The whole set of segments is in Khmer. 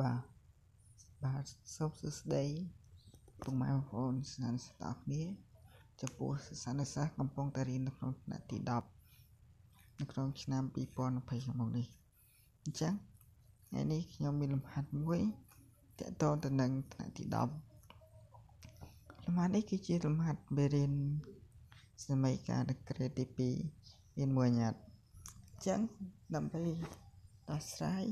បាទបាទសូមសួស្តីពុកម៉ែបងប្អូនស្នានស្តាប់គ្នាចំពោះសិស្សានុសិស្សកំពុងតែរៀននៅក្នុងថ្នាក់ទី10នៅក្នុងឆ្នាំ2020ខាងមុខនេះអញ្ចឹងថ្ងៃនេះខ្ញុំមានលំហាត់មួយតកតងទៅនឹងថ្នាក់ទី10លំហាត់នេះគឺជាលំហាត់មេរៀនសម័យកាលដក្រេទី2មានមួយញ៉ាត់អញ្ចឹងដើម្បីដោះស្រាយ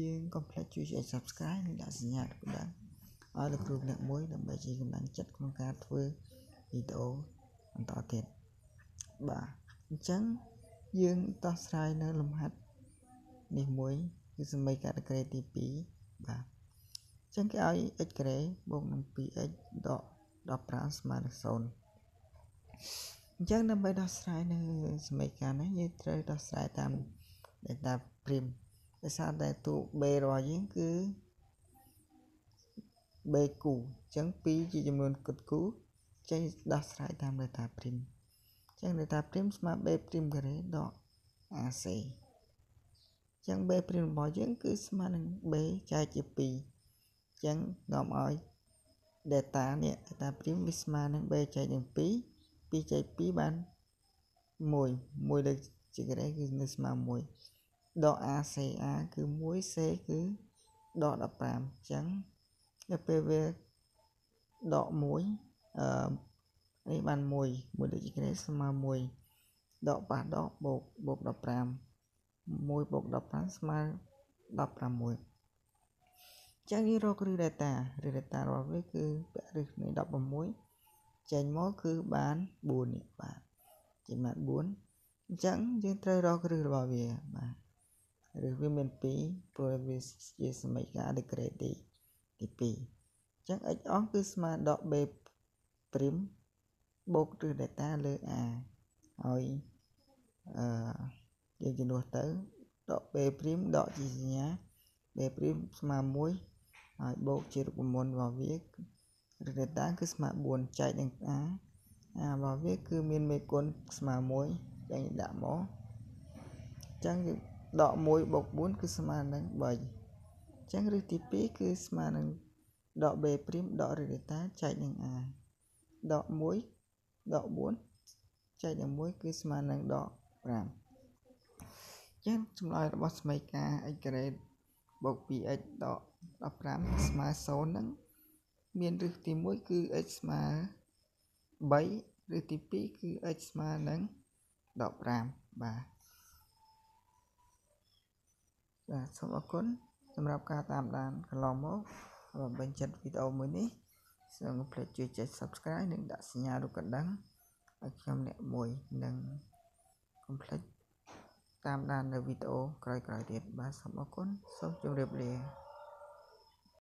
យើងកុំភ្លេចជួយចែក Subscribe និងដាក់សញ្ញារូបដឹងឲ្យលោកគ្រូម្នាក់មួយដើម្បីជាកម្លាំងចិត្តក្នុងការធ្វើវីដេអូបន្តទៀតបាទអញ្ចឹងយើងតោះស្រាយនៅលំហាត់នេះមួយគឺសមីកាតក្រេទី2បាទអញ្ចឹងគេឲ្យ x ក្រេបូកនឹង 2x ដក15ស្មើនឹង0អញ្ចឹងដើម្បីដោះស្រាយនៅសមីការនេះយើងត្រូវដោះស្រាយតាមដែលតាព្រីមដោយសារតែទូបេរបស់យើងគឺបេគូអញ្ចឹង2ជាចំនួនគុតគូចេះដោះស្រាយតាមលេតាព្រីមអញ្ចឹងលេតាព្រីមស្មើបេព្រីមការ៉េដកអាសេអញ្ចឹងបេព្រីមរបស់យើងគឺស្មើនឹងបេចែកជា2អញ្ចឹងនាំឲ្យ data នេះ data ព្រីមវាស្មើនឹង b ចែកនឹង2 2ចែក2បាន1 1លើកជាការ៉េគឺនៅស្មើ1ដក ACA គឺ 1C គឺដក15អញ្ចឹងដល់ពេលវាដក1អឺនេះបាន1 1ដូចជាគ្នាស្មើ1ដកប៉ះដកបូកបូក15 1បូក15ស្មើ16អញ្ចឹងយើងរកឬ data ឬ data របស់វាគឺពាក់ឬនេះ16ចេញមកគឺបាន4នេះបាទចេញមក4អញ្ចឹងយើងត្រូវរកគ្រឹះរបស់វាបាទឬវាមាន2ព្រោះវាជាសមីការ degree ទីទី2អញ្ចឹង x អស់គឺស្មើដក b ព្រីមបូកឬ data លើ a ហើយអឺយើងជំនួសទៅដក b ព្រីមដកជាសញ្ញា b ព្រីមស្មើ1ហើយបូកជារូបមន្តរបស់វាឬ data គឺស្មើ4ចែកនឹង a a របស់វាគឺមានមេគុណស្មើ1ចឹងដាក់មកអញ្ចឹងយើងដក1បូក4គឺស្មើនឹង3អញ្ចឹងឫសទី2គឺស្មើនឹងដក b ព្រាមដកឬដេតាចែកនឹង a ដក1ដក4ចែកនឹង1គឺស្មើនឹងដក5អញ្ចឹងចម្លើយរបស់សមីការ x ក្រេតបូក 2x ដក15ស្មើ0នឹងមានឫសទី1គឺ x ស្មើ3ឫសទី2គឺ x ស្មើនឹង15បាទបាទសូមអរគុណសម្រាប់ការតាមដានកន្លងមកបើបញ្ចិតវីដេអូមួយនេះសូមកុំភ្លេចជួយចុច Subscribe និងដាក់សញ្ញារូបកណ្ដឹងឲ្យខ្ញុំអ្នកមួយនឹងកុំភ្លេចតាមដាននៅវីដេអូក្រោយៗទៀតបាទសូមអរគុណសូមជម្រាបលា